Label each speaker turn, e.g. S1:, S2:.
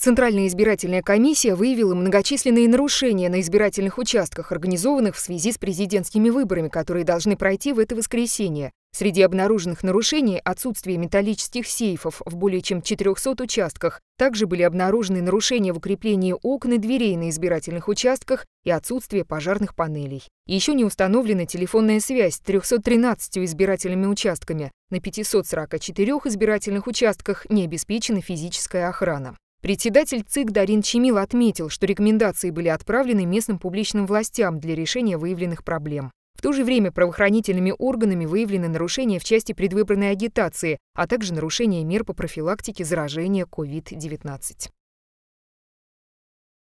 S1: Центральная избирательная комиссия выявила многочисленные нарушения на избирательных участках, организованных в связи с президентскими выборами, которые должны пройти в это воскресенье. Среди обнаруженных нарушений – отсутствие металлических сейфов в более чем 400 участках. Также были обнаружены нарушения в укреплении окон и дверей на избирательных участках и отсутствие пожарных панелей. Еще не установлена телефонная связь с 313 избирательными участками. На 544 избирательных участках не обеспечена физическая охрана. Председатель ЦИК Дарин Чемил отметил, что рекомендации были отправлены местным публичным властям для решения выявленных проблем. В то же время правоохранительными органами выявлены нарушения в части предвыборной агитации, а также нарушения мер по профилактике заражения COVID-19.